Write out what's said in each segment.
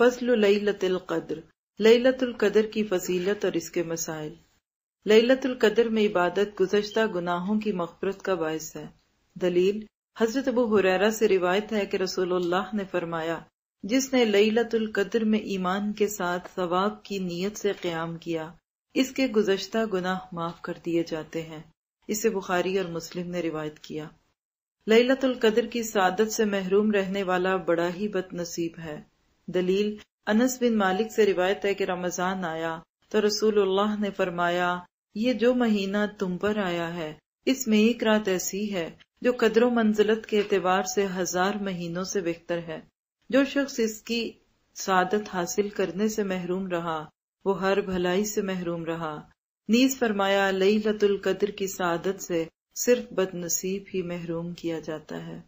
फजल लतल कद्र लतुल कदर की फजीलत और इसके मसाइल लतुल कदर में इबादत गुजशत गुनाहों की मफफरत का बायस है दलील हजरत अबू हुरैरा से रिवायत है कि रसूलुल्लाह ने फरमाया जिसने लतुल कदर में ईमान के साथ सवाब की नीयत से क्याम किया इसके गुजशत गुनाह माफ कर दिए जाते हैं इसे बुखारी और मुस्लिम ने रिवायत किया लतुल कदर की सादत से महरूम रहने वाला बड़ा ही बदनसीब है दलील अनस बिन मालिक से रिवायत है कि रमजान आया तो रसूलुल्लाह ने फरमाया ये जो महीना तुम पर आया है इसमें एक रात ऐसी है जो कदरों मंजिलत के एतबार से हजार महीनों से बेहतर है जो शख्स इसकी सादत हासिल करने से महरूम रहा वो हर भलाई से महरूम रहा नीज फरमाया लई लतुल कदर की सादत से सिर्फ बदनसीब ही महरूम किया जाता है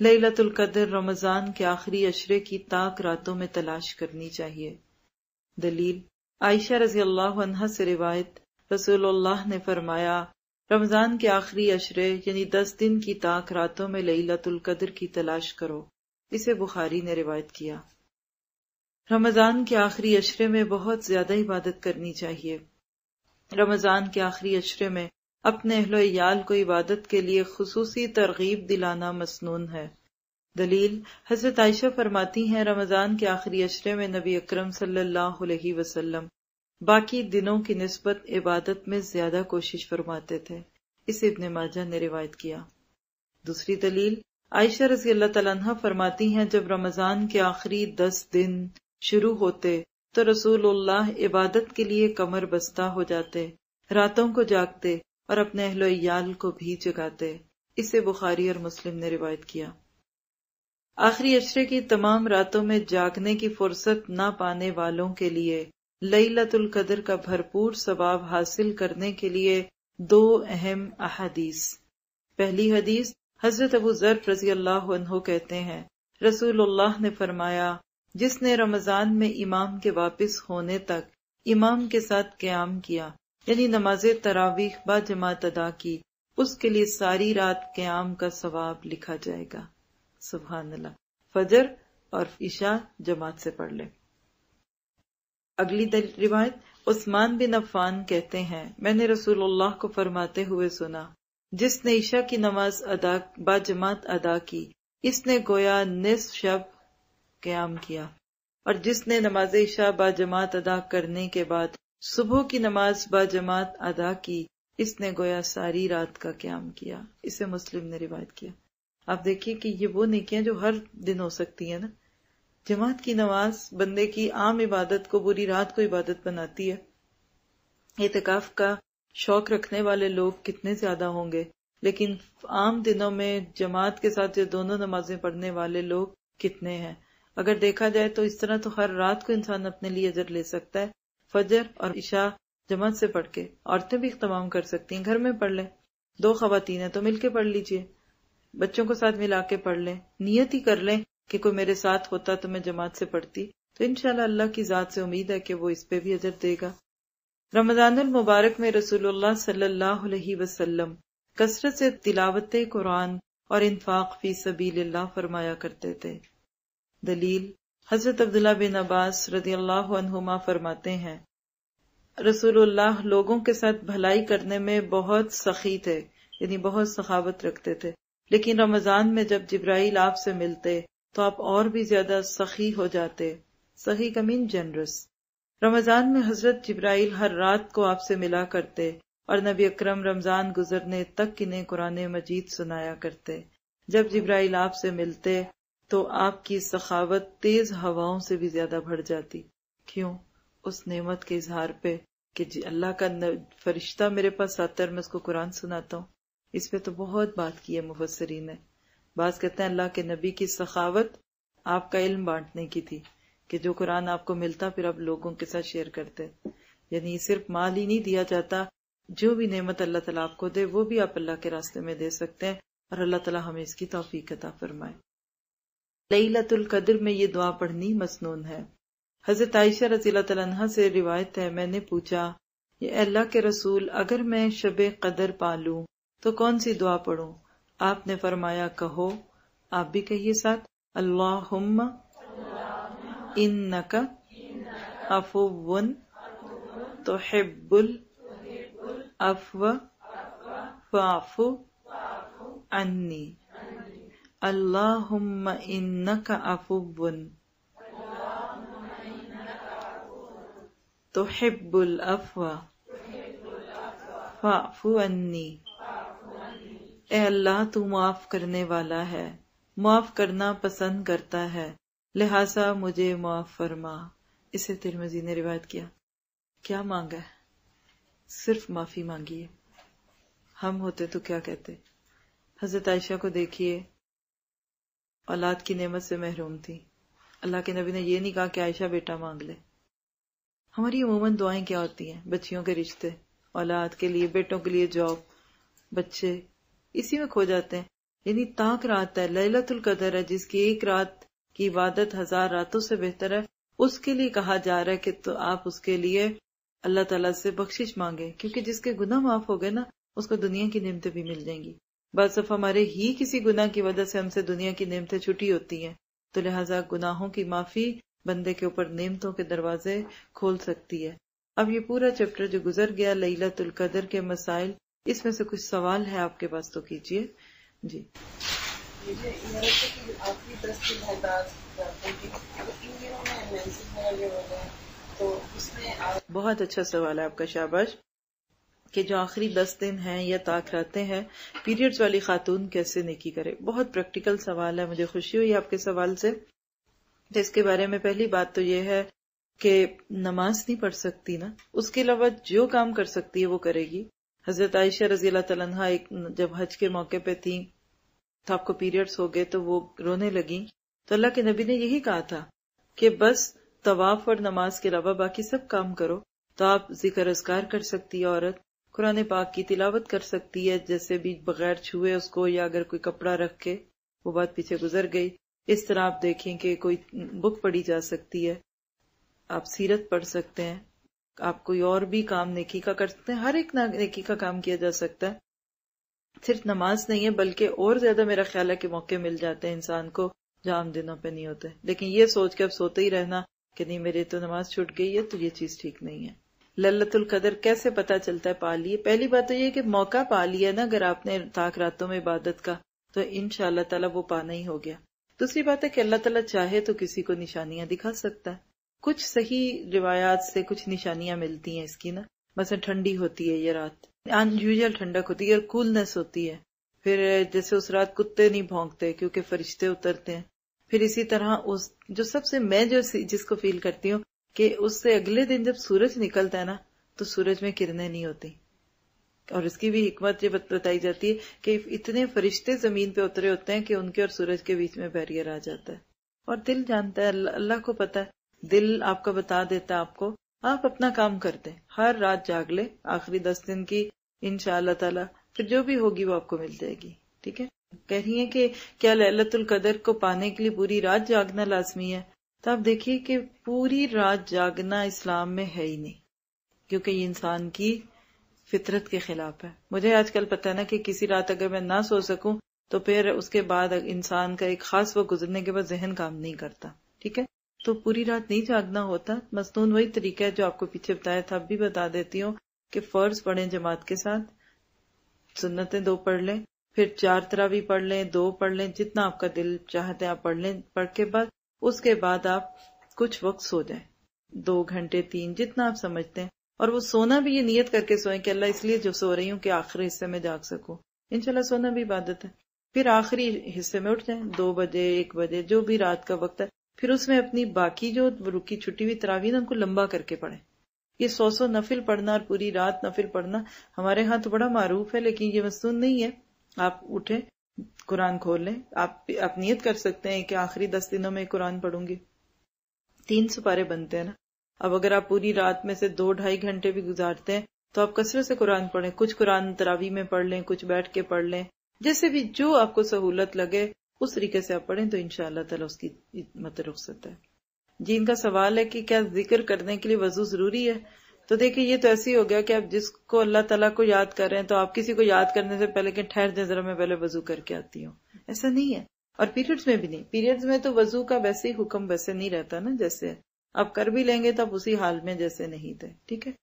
लतुल कदर रमजान के आखिरी अशरे की ताक रातों में तलाश करनी चाहिए दलील आयशा रजी अल्लाह से रिवायत रसूलुल्लाह ने फरमाया रमजान के आखिरी अशरे यानी दस दिन की ताक रातों में लतुल कदर की तलाश करो इसे बुखारी ने रिवायत किया रमजान के आखिरी अशरे में बहुत ज्यादा इबादत करनी चाहिए रमजान के आखिरी अशरे में अपने अहलोयाल को इबादत के लिए खसूसी तरगीब दिलाना मसनून है दलील हजरत आयशा फरमाती हैं रमज़ान के आखिरी अशरे में नबी अक्रम सल्लल्लाहु बाकी दिनों की नस्बत इबादत में ज्यादा कोशिश फरमाते थे इसे इबन माजा ने रिवायत किया दूसरी दलील आयशा रजी अल्लाह तला फरमाती हैं जब रमज़ान के आखिरी दस दिन शुरू होते तो रसूल इबादत के लिए कमर बस्ता हो जाते रातों को जागते और अपने अहलोयाल को भी जगाते इसे बुखारी और मुस्लिम ने रिवायत किया आखिरी अशरे की तमाम रातों में जागने की फुर्सत ना पाने वालों के लिए लईलतुल कदर का भरपूर सवाब हासिल करने के लिए दो अहम अहदीस पहली हदीस हजरत अबू जर रजी अल्लाह कहते हैं रसूलुल्लाह ने फरमाया जिसने रमजान में इमाम के वापस होने तक इमाम के साथ क्याम किया यानी नमाज तरावीख बा जमात अदा की उसके लिए सारी रात क्याम का सवाब लिखा जाएगा सुबह फजर और ईशा जमात से पढ़ ले अगली रिवायत उस्मान बिन अफान कहते हैं मैंने रसूलुल्लाह को फरमाते हुए सुना जिसने ईशा की नमाज अदा जमात अदा की इसने गोया निसफ शब क्याम किया और जिसने नमाज ईशा बा जमात अदा करने के बाद सुबह की नमाज बाजमात अदा की इसने गोया सारी रात का क्याम किया इसे मुस्लिम ने रिवायत किया आप देखिए कि ये वो निकिया जो हर दिन हो सकती है ना जमात की नमाज बंदे की आम इबादत को बुरी रात को इबादत बनाती है एहतिकाफ का शौक रखने वाले लोग कितने ज्यादा होंगे लेकिन आम दिनों में जमात के साथ जो दोनों नमाजें पढ़ने वाले लोग कितने हैं अगर देखा जाए तो इस तरह तो हर रात को इंसान अपने लिए अजर ले सकता है फजर और ईशा जमात से पढ़ के औरतें भी इख्तमाम कर सकती हैं घर में पढ़ लें दो खातन है तो मिलके पढ़ लीजिए बच्चों को साथ मिला के पढ़ लें नियत ही कर लें कि कोई मेरे साथ होता तो मैं जमात से पढ़ती तो इनशाला अल्लाह की ज़ात से उम्मीद है कि वो इस पे भी अजर देगा रमजान मुबारक में रसूलुल्लाह सल्लल्लाहु अलैहि वसल्लम कसरत से तिलावत कुरान और इन्फाक फी सबील फरमाया करते थे दलील हज़रत अब्दुल्ला बिन अब्बास रदी अल्लाहुमा फरमाते हैं रसूलुल्लाह लोगों के साथ भलाई करने में बहुत सखी थे यानी बहुत सखावत रखते थे लेकिन रमजान में जब जिब्राइल आपसे मिलते तो आप और भी ज्यादा सखी हो जाते सखी कमीन जनरस रमजान में हजरत जिब्राइल हर रात को आपसे मिला करते और नबी अक्रम रमजान गुजरने तक इन्हें कुरान मजीद सुनाया करते जब जिब्राइल आपसे मिलते तो आपकी सखावत तेज हवाओं से भी ज्यादा बढ़ जाती क्यों उस नेमत के इजहार पे कि अल्लाह का फरिश्ता मेरे पास आता है मैं उसको कुरान सुनाता हूँ इस पे तो बहुत बात की है मुफसरीन ने बात कहते हैं अल्लाह के नबी की सखावत आपका इल्म बांटने की थी कि जो कुरान आपको मिलता फिर आप लोगों के साथ शेयर करते यानी सिर्फ माल ही नहीं दिया जाता जो भी नेमत अल्लाह तला आपको दे वो भी आप अल्लाह के रास्ते में दे सकते हैं और अल्लाह तला हमें इसकी तोफ़ीकता अता फरमाए लईलतुल कदर में ये दुआ पढ़नी मसनून है हजरत आयशा रजील्ला से रिवायत है मैंने पूछा ये अल्लाह के रसूल अगर मैं शब कदर पालू तो कौन सी दुआ पढ़ू आपने फरमाया कहो आप भी कहिए साथ अल्लाह इन नक अफुवन तो हेबुल अफव फाफु अन्नी Allahumma innaka afuwun tuhibbul afwa fa'fu anni ए अल्लाह तू माफ करने वाला है माफ करना पसंद करता है लिहाजा मुझे माफ फरमा इसे तिरमजी ने रिवायत किया क्या मांगा है सिर्फ माफी मांगी है हम होते तो क्या कहते हजरत आयशा को देखिए औलाद की नेमत से महरूम थी अल्लाह के नबी ने यह नहीं कहा कि आयशा बेटा मांग ले हमारी अमूमन दुआएं क्या होती हैं बच्चियों के रिश्ते औलाद के लिए बेटों के लिए जॉब बच्चे इसी में खो जाते हैं यानी ताक रात है ललतुल कदर है जिसकी एक रात की इबादत हजार रातों से बेहतर है उसके लिए कहा जा रहा है कि तो आप उसके लिए अल्लाह तला से बख्शिश मांगे क्योंकि जिसके गुना माफ हो गए ना उसको दुनिया की नियमतें भी मिल जाएंगी बासफ हमारे ही किसी गुना की वजह से हमसे दुनिया की नेमतें छुटी होती हैं तो लिहाजा गुनाहों की माफी बंदे के ऊपर नेमतों के दरवाजे खोल सकती है अब ये पूरा चैप्टर जो गुजर गया लैला तुल कदर के मसाइल इसमें से कुछ सवाल है आपके पास तो कीजिए जी बहुत अच्छा सवाल है आपका शाबाश कि जो आखिरी दस दिन हैं या ताक रहते हैं पीरियड्स वाली खातून कैसे नेकी करे बहुत प्रैक्टिकल सवाल है मुझे खुशी हुई आपके सवाल से तो इसके बारे में पहली बात तो ये है कि नमाज नहीं पढ़ सकती ना उसके अलावा जो काम कर सकती है वो करेगी हजरत आयशा रजी तलहा एक जब हज के मौके पे थी तो आपको पीरियड्स हो गए तो वो रोने लगी तो अल्लाह के नबी ने यही कहा था कि बस तवाफ और नमाज के अलावा बाकी सब काम करो तो आप जिक्र असकार कर सकती है औरत कुरान पाक की तिलावत कर सकती है जैसे भी बगैर छुए उसको या अगर कोई कपड़ा रख के वो बात पीछे गुजर गई इस तरह आप देखें कि कोई बुक पढ़ी जा सकती है आप सीरत पढ़ सकते हैं आप कोई और भी काम नेकी का कर सकते हैं हर एक नेकी का काम किया जा सकता है सिर्फ नमाज नहीं है बल्कि और ज्यादा मेरा ख्याल है कि मौके मिल जाते हैं इंसान को जो आम दिनों पर नहीं होते लेकिन ये सोच के अब सोते ही रहना कि नहीं मेरे तो नमाज छूट गई है तो ये चीज ठीक नहीं है ललतुल कदर कैसे पता चलता है पा लिए पहली बात तो ये कि मौका पा लिया ना अगर आपने ताक रातों में इबादत का तो इन तला वो पाना ही हो गया दूसरी बात है कि अल्लाह तला चाहे तो किसी को निशानियां दिखा सकता है कुछ सही रिवायात से कुछ निशानियां मिलती हैं इसकी ना बस ठंडी होती है ये रात अनयूजल ठंडक होती है और कूलनेस होती है फिर जैसे उस रात कुत्ते नहीं भोंकते क्योंकि फरिश्ते उतरते हैं फिर इसी तरह उस जो सबसे मैं जो जिसको फील करती हूँ कि उससे अगले दिन जब सूरज निकलता है ना तो सूरज में किरणें नहीं होती और इसकी भी हिकमत ये बताई जाती है कि इतने फरिश्ते जमीन पे उतरे होते हैं कि उनके और सूरज के बीच में बैरियर आ जाता है और दिल जानता है अल्लाह को पता है दिल आपका बता देता है आपको आप अपना काम करते हैं हर रात जाग ले आखिरी दस दिन की इनशाला ताला फिर जो भी होगी वो आपको मिल जाएगी ठीक है कह रही है कि क्या ललतुल कदर को पाने के लिए पूरी रात जागना लाजमी है तो आप देखिए कि पूरी रात जागना इस्लाम में है ही नहीं क्योंकि ये इंसान की फितरत के खिलाफ है मुझे आजकल पता है ना कि किसी रात अगर मैं ना सो सकूं तो फिर उसके बाद इंसान का एक खास वक्त गुजरने के बाद जहन काम नहीं करता ठीक है तो पूरी रात नहीं जागना होता मस्तून वही तरीका है जो आपको पीछे बताया था अब भी बता देती हूँ कि फर्ज पढ़े जमात के साथ सुन्नतें दो पढ़ लें फिर चार तरह भी पढ़ लें दो पढ़ लें जितना आपका दिल चाहते हैं आप पढ़ लें पढ़ के बाद उसके बाद आप कुछ वक्त सो जाए दो घंटे तीन जितना आप समझते हैं और वो सोना भी ये नियत करके सोए कि अल्लाह इसलिए जो सो रही हूँ कि आखिरी हिस्से में जाग सकूं इनशाला सोना भी इबादत है फिर आखिरी हिस्से में उठ जाए दो बजे एक बजे जो भी रात का वक्त है फिर उसमें अपनी बाकी जो रुकी छुट्टी हुई तरावीन उनको लंबा करके पढ़े ये सौ सौ नफिल पढ़ना और पूरी रात नफिल पढ़ना हमारे यहाँ तो बड़ा मारूफ है लेकिन ये मसून नहीं है आप उठे कुरान खोल लें आप आप कर सकते हैं कि आखिरी दस दिनों में कुरान पढ़ूंगी तीन सुपारे बनते हैं ना अब अगर आप पूरी रात में से दो ढाई घंटे भी गुजारते हैं तो आप कसरत से कुरान पढ़ें कुछ कुरान तरावी में पढ़ लें कुछ बैठ के पढ़ लें जैसे भी जो आपको सहूलत लगे उस तरीके से आप पढ़ें तो इनशाला तला उसकी मत मतलब रुख सकता है जी इनका सवाल है कि क्या जिक्र करने के लिए वजू जरूरी है तो देखिए ये तो ऐसे ही हो गया कि आप जिसको अल्लाह तला को याद कर रहे हैं तो आप किसी को याद करने से पहले कि ठहर दें जरा मैं पहले वजू करके आती हूँ ऐसा नहीं है और पीरियड्स में भी नहीं पीरियड्स में तो वजू का वैसे ही हुक्म वैसे नहीं रहता ना जैसे आप कर भी लेंगे तो आप उसी हाल में जैसे नहीं थे ठीक है